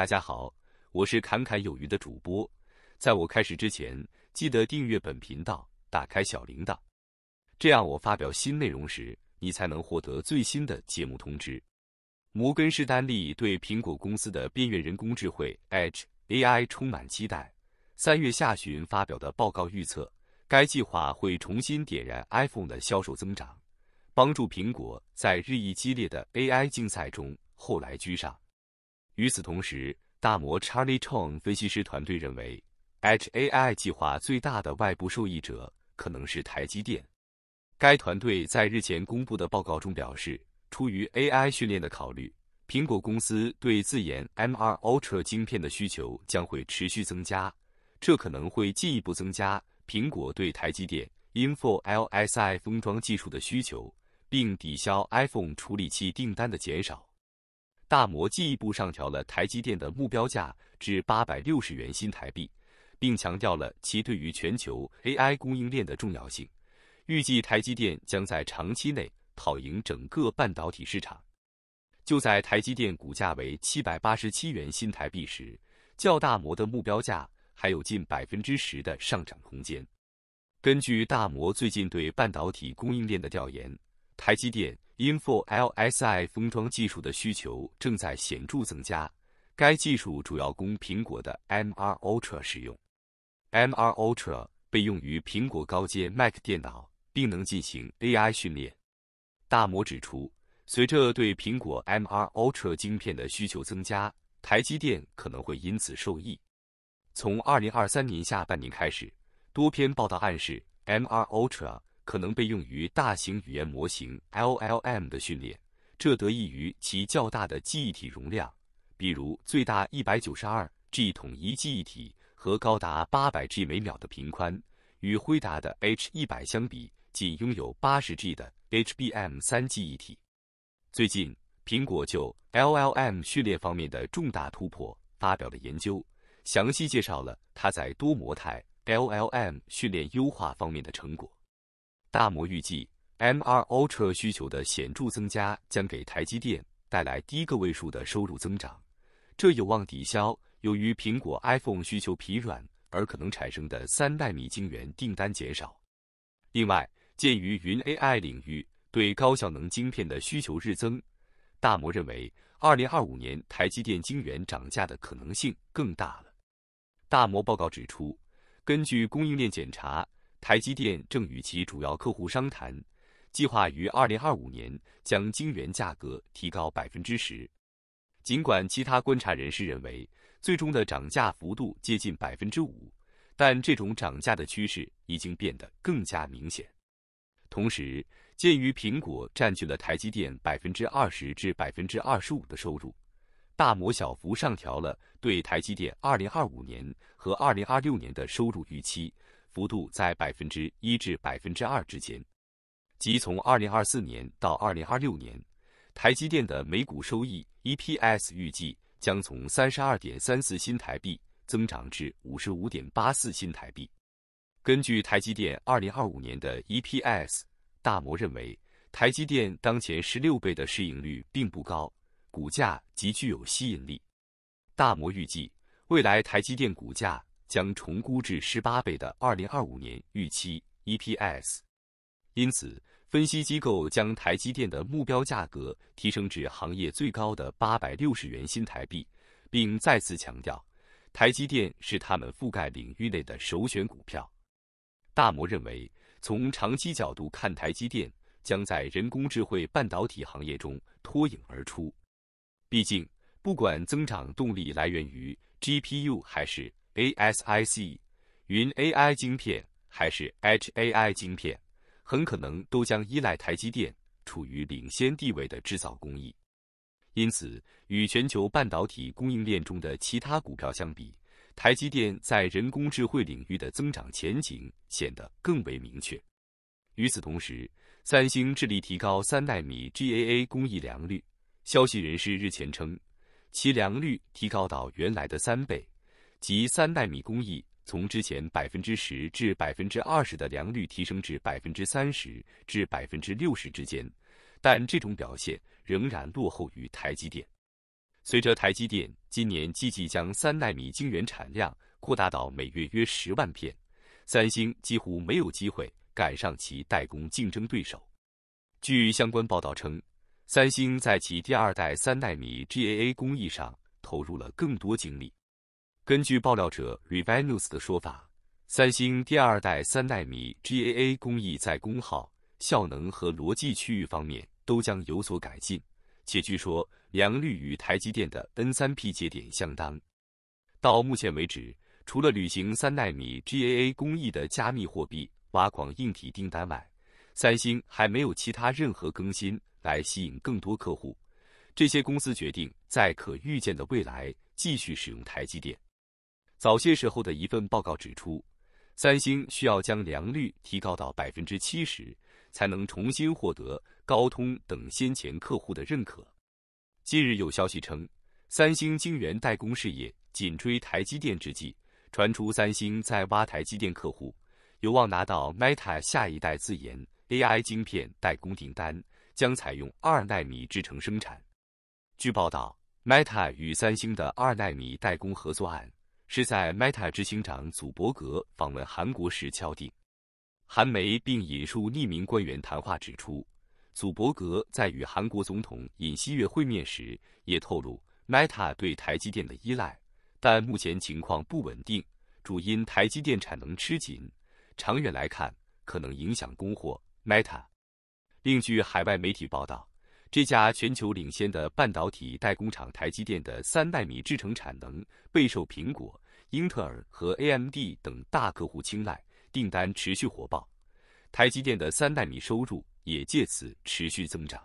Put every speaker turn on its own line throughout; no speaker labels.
大家好，我是侃侃有余的主播。在我开始之前，记得订阅本频道，打开小铃铛，这样我发表新内容时，你才能获得最新的节目通知。摩根士丹利对苹果公司的边缘人工智能 （Edge AI） 充满期待。三月下旬发表的报告预测，该计划会重新点燃 iPhone 的销售增长，帮助苹果在日益激烈的 AI 竞赛中后来居上。与此同时，大摩 Charlie Chong 分析师团队认为，HAI 计划最大的外部受益者可能是台积电。该团队在日前公布的报告中表示，出于 AI 训练的考虑，苹果公司对自研 m 2 Ultra 芯片的需求将会持续增加，这可能会进一步增加苹果对台积电 Info LSI 封装技术的需求，并抵消 iPhone 处理器订单的减少。大摩进一步上调了台积电的目标价至八百六十元新台币，并强调了其对于全球 AI 供应链的重要性。预计台积电将在长期内跑赢整个半导体市场。就在台积电股价为七百八十七元新台币时，较大摩的目标价还有近百分之十的上涨空间。根据大摩最近对半导体供应链的调研，台积电。Info LSI 封装技术的需求正在显著增加。该技术主要供苹果的 m r Ultra 使用。m r Ultra 被用于苹果高阶 Mac 电脑，并能进行 AI 训练。大摩指出，随着对苹果 m r Ultra 晶片的需求增加，台积电可能会因此受益。从2023年下半年开始，多篇报道暗示 m r Ultra。可能被用于大型语言模型 （LLM） 的训练，这得益于其较大的记忆体容量，比如最大 192G 统一记忆体和高达 800G 每秒的频宽。与辉达的 H100 相比，仅拥有 80G 的 HBM3 记忆体。最近，苹果就 LLM 训练方面的重大突破发表了研究，详细介绍了它在多模态 LLM 训练优化方面的成果。大摩预计，MR Ultra 需求的显著增加将给台积电带来低个位数的收入增长，这有望抵消由于苹果 iPhone 需求疲软而可能产生的三纳米晶圆订单减少。另外，鉴于云 AI 领域对高效能晶片的需求日增，大摩认为，二零二五年台积电晶圆涨价的可能性更大了。大摩报告指出，根据供应链检查。台积电正与其主要客户商谈，计划于二零二五年将晶圆价格提高百分之十。尽管其他观察人士认为最终的涨价幅度接近百分之五，但这种涨价的趋势已经变得更加明显。同时，鉴于苹果占据了台积电百分之二十至百分之二十五的收入，大摩小幅上调了对台积电二零二五年和二零二六年的收入预期。幅度在百分之一至百分之二之间，即从二零二四年到二零二六年，台积电的每股收益 （EPS） 预计将从三十二点三四新台币增长至五十五点八四新台币。根据台积电二零二五年的 EPS，大摩认为台积电当前十六倍的市盈率并不高，股价极具有吸引力。大摩预计未来台积电股价。将重估至十八倍的二零二五年预期 EPS，因此，分析机构将台积电的目标价格提升至行业最高的八百六十元新台币，并再次强调，台积电是他们覆盖领域内的首选股票。大摩认为，从长期角度看，台积电将在人工智慧半导体行业中脱颖而出。毕竟，不管增长动力来源于 GPU 还是。ASIC 云 AI 晶片还是 HAI 晶片，很可能都将依赖台积电处于领先地位的制造工艺。因此，与全球半导体供应链中的其他股票相比，台积电在人工智慧领域的增长前景显得更为明确。与此同时，三星致力提高三纳米 GAA 工艺良率。消息人士日前称，其良率提高到原来的三倍。及三纳米工艺从之前百分之十至百分之二十的良率提升至百分之三十至百分之六十之间，但这种表现仍然落后于台积电。随着台积电今年积极将三纳米晶圆产量扩大到每月约十万片，三星几乎没有机会赶上其代工竞争对手。据相关报道称，三星在其第二代三纳米 GAA 工艺上投入了更多精力。根据爆料者 r e v e n e s 的说法，三星第二代三纳米 GAA 工艺在功耗、效能和逻辑区域方面都将有所改进，且据说良率与台积电的 N3P 节点相当。到目前为止，除了履行三纳米 GAA 工艺的加密货币挖矿硬体订单外，三星还没有其他任何更新来吸引更多客户。这些公司决定在可预见的未来继续使用台积电。早些时候的一份报告指出，三星需要将良率提高到百分之七十，才能重新获得高通等先前客户的认可。近日有消息称，三星晶圆代工事业紧追台积电之际，传出三星在挖台积电客户，有望拿到 Meta 下一代自研 AI 晶片代工订单，将采用二纳米制程生产。据报道，Meta 与三星的二纳米代工合作案。是在 Meta 执行长祖伯格访问韩国时敲定。韩媒并引述匿名官员谈话指出，祖伯格在与韩国总统尹锡悦会面时也透露，Meta 对台积电的依赖，但目前情况不稳定，主因台积电产能吃紧，长远来看可能影响供货。Meta。另据海外媒体报道。这家全球领先的半导体代工厂台积电的三纳米制程产能备受苹果、英特尔和 AMD 等大客户青睐，订单持续火爆，台积电的三纳米收入也借此持续增长。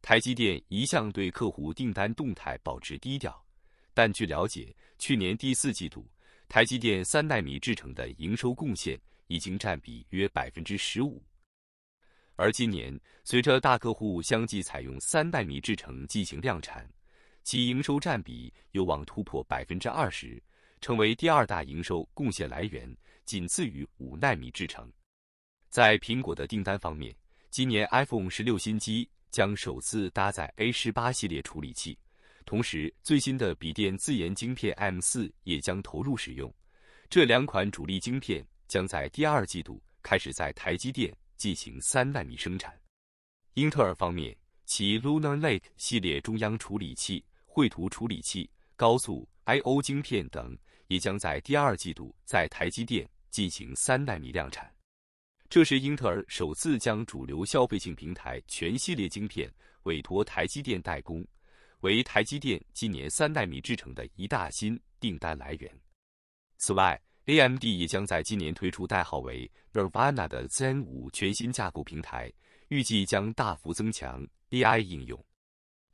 台积电一向对客户订单动态保持低调，但据了解，去年第四季度，台积电三纳米制程的营收贡献已经占比约百分之十五。而今年，随着大客户相继采用三纳米制程进行量产，其营收占比有望突破百分之二十，成为第二大营收贡献来源，仅次于五纳米制程。在苹果的订单方面，今年 iPhone 十六新机将首次搭载 A 十八系列处理器，同时最新的笔电自研晶片 M 四也将投入使用。这两款主力晶片将在第二季度开始在台积电。进行三纳米生产。英特尔方面，其 Lunar Lake 系列中央处理器、绘图处理器、高速 I/O 晶片等，也将在第二季度在台积电进行三纳米量产。这是英特尔首次将主流消费性平台全系列晶片委托台积电代工，为台积电今年三纳米制成的一大新订单来源。此外，AMD 也将在今年推出代号为 n i r v a n a 的 Zen 五全新架构平台，预计将大幅增强 AI 应用。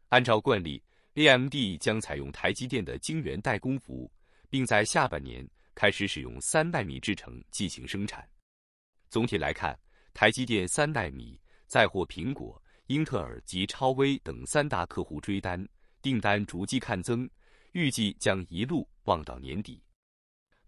按照惯例，AMD 将采用台积电的晶圆代工服务，并在下半年开始使用三纳米制程进行生产。总体来看，台积电三纳米再获苹果、英特尔及超威等三大客户追单，订单逐季看增，预计将一路望到年底。